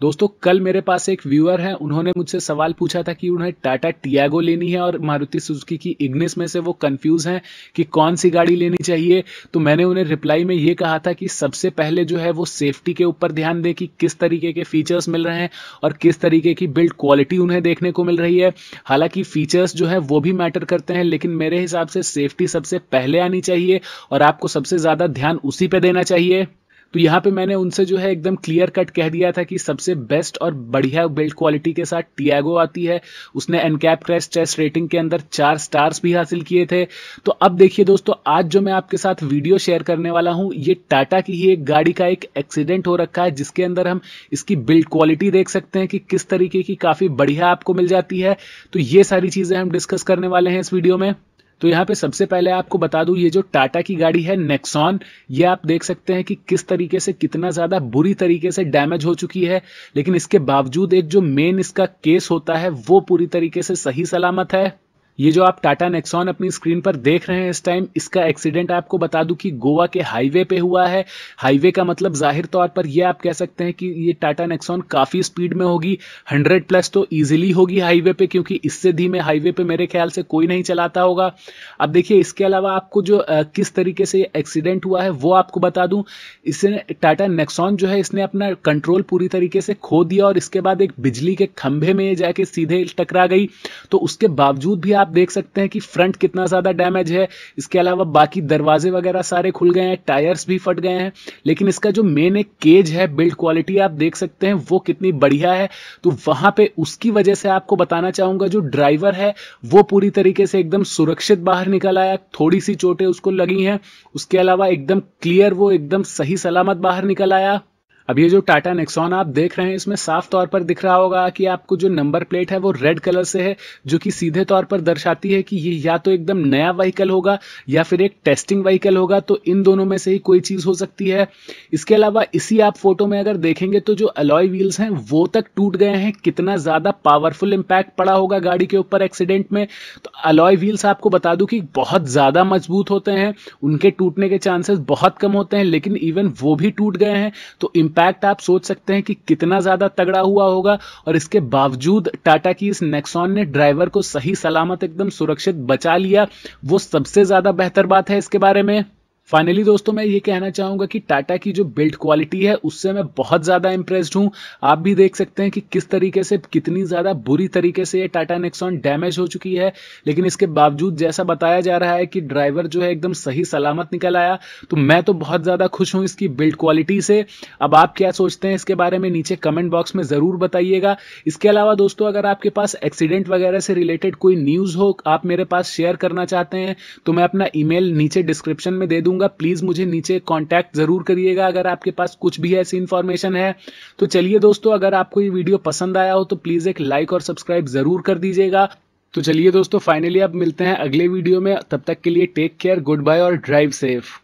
दोस्तों कल मेरे पास एक व्यूअर है उन्होंने मुझसे सवाल पूछा था कि उन्हें टाटा टियागो लेनी है और मारुति सुजुकी की इग्निस में से वो कंफ्यूज हैं कि कौन सी गाड़ी लेनी चाहिए तो मैंने उन्हें रिप्लाई में ये कहा था कि सबसे पहले जो है वो सेफ्टी के ऊपर ध्यान दें कि किस तरीके के फीचर्स मिल रहे हैं और किस तरीके की बिल्ड क्वालिटी उन्हें देखने को मिल रही है हालांकि फीचर्स जो है वो भी मैटर करते हैं लेकिन मेरे हिसाब से सेफ्टी सबसे पहले आनी चाहिए और आपको सबसे ज़्यादा ध्यान उसी पर देना चाहिए तो यहाँ पे मैंने उनसे जो है एकदम क्लियर कट कह दिया था कि सबसे बेस्ट और बढ़िया बिल्ड क्वालिटी के साथ टियागो आती है उसने एनकैप क्रैश चेस्ट रेटिंग के अंदर चार स्टार्स भी हासिल किए थे तो अब देखिए दोस्तों आज जो मैं आपके साथ वीडियो शेयर करने वाला हूँ ये टाटा की ही एक गाड़ी का एक एक्सीडेंट हो रखा है जिसके अंदर हम इसकी बिल्ड क्वालिटी देख सकते हैं कि किस तरीके की काफी बढ़िया आपको मिल जाती है तो ये सारी चीजें हम डिस्कस करने वाले हैं इस वीडियो में तो यहाँ पे सबसे पहले आपको बता दूं ये जो टाटा की गाड़ी है नेक्सॉन ये आप देख सकते हैं कि किस तरीके से कितना ज़्यादा बुरी तरीके से डैमेज हो चुकी है लेकिन इसके बावजूद एक जो मेन इसका केस होता है वो पूरी तरीके से सही सलामत है ये जो आप टाटा नेक्सॉन अपनी स्क्रीन पर देख रहे हैं इस टाइम इसका एक्सीडेंट आपको बता दूं कि गोवा के हाईवे पे हुआ है हाईवे का मतलब जाहिर तौर पर ये आप कह सकते हैं कि ये टाटा नेक्सॉन काफ़ी स्पीड में होगी 100 प्लस तो ईजिली होगी हाईवे पे क्योंकि इससे धीमे हाईवे पे मेरे ख्याल से कोई नहीं चलाता होगा अब देखिए इसके अलावा आपको जो आ, किस तरीके से एक्सीडेंट हुआ है वो आपको बता दूँ इसे टाटा नेक्सॉन जो है इसने अपना कंट्रोल पूरी तरीके से खो दिया और इसके बाद एक बिजली के खंभे में जाके सीधे टकरा गई तो उसके बावजूद भी आप आप देख सकते हैं कि फ्रंट कितना ज़्यादा डैमेज है इसके अलावा बाकी दरवाजे वगैरह सारे खुल गए हैं टायर्स भी फट गए हैं लेकिन इसका जो मेन एक केज है बिल्ड क्वालिटी आप देख सकते हैं वो कितनी बढ़िया है तो वहाँ पर उसकी वजह से आपको बताना चाहूँगा जो ड्राइवर है वो पूरी तरीके से एकदम सुरक्षित बाहर निकल आया थोड़ी सी चोटें उसको लगी हैं उसके अलावा एकदम क्लियर वो एकदम सही सलामत बाहर निकल आया अब ये जो टाटा नेक्सॉन आप देख रहे हैं इसमें साफ तौर पर दिख रहा होगा कि आपको जो नंबर प्लेट है वो रेड कलर से है जो कि सीधे तौर पर दर्शाती है कि ये या तो एकदम नया व्हीकल होगा या फिर एक टेस्टिंग व्हीकल होगा तो इन दोनों में से ही कोई चीज़ हो सकती है इसके अलावा इसी आप फोटो में अगर देखेंगे तो जो अलॉय व्हील्स हैं वो तक टूट गए हैं कितना ज़्यादा पावरफुल इम्पैक्ट पड़ा होगा गाड़ी के ऊपर एक्सीडेंट में तो अलॉय व्हील्स आपको बता दूँ कि बहुत ज़्यादा मजबूत होते हैं उनके टूटने के चांसेस बहुत कम होते हैं लेकिन इवन वो भी टूट गए हैं तो इम्पैक्ट आप सोच सकते हैं कि कितना ज्यादा तगड़ा हुआ होगा और इसके बावजूद टाटा की इस नेक्सॉन ने ड्राइवर को सही सलामत एकदम सुरक्षित बचा लिया वो सबसे ज्यादा बेहतर बात है इसके बारे में फाइनली दोस्तों मैं ये कहना चाहूंगा कि टाटा की जो बिल्ड क्वालिटी है उससे मैं बहुत ज्यादा इंप्रेस्ड हूं आप भी देख सकते हैं कि किस तरीके से कितनी ज्यादा बुरी तरीके से ये टाटा नेक्सॉन डैमेज हो चुकी है लेकिन इसके बावजूद जैसा बताया जा रहा है कि ड्राइवर जो है एकदम सही सलामत निकल आया तो मैं तो बहुत ज्यादा खुश हूं इसकी बिल्ड क्वालिटी से अब आप क्या सोचते हैं इसके बारे में नीचे कमेंट बॉक्स में जरूर बताइएगा इसके अलावा दोस्तों अगर आपके पास एक्सीडेंट वगैरह से रिलेटेड कोई न्यूज हो आप मेरे पास शेयर करना चाहते हैं तो मैं अपना ईमेल नीचे डिस्क्रिप्शन में दे दूँ दूंगा प्लीज़ मुझे नीचे कॉन्टैक्ट ज़रूर करिएगा अगर आपके पास कुछ भी ऐसी इन्फॉर्मेशन है तो चलिए दोस्तों अगर आपको ये वीडियो पसंद आया हो तो प्लीज़ एक लाइक और सब्सक्राइब ज़रूर कर दीजिएगा तो चलिए दोस्तों फाइनली अब मिलते हैं अगले वीडियो में तब तक के लिए टेक केयर गुड बाय और ड्राइव सेफ़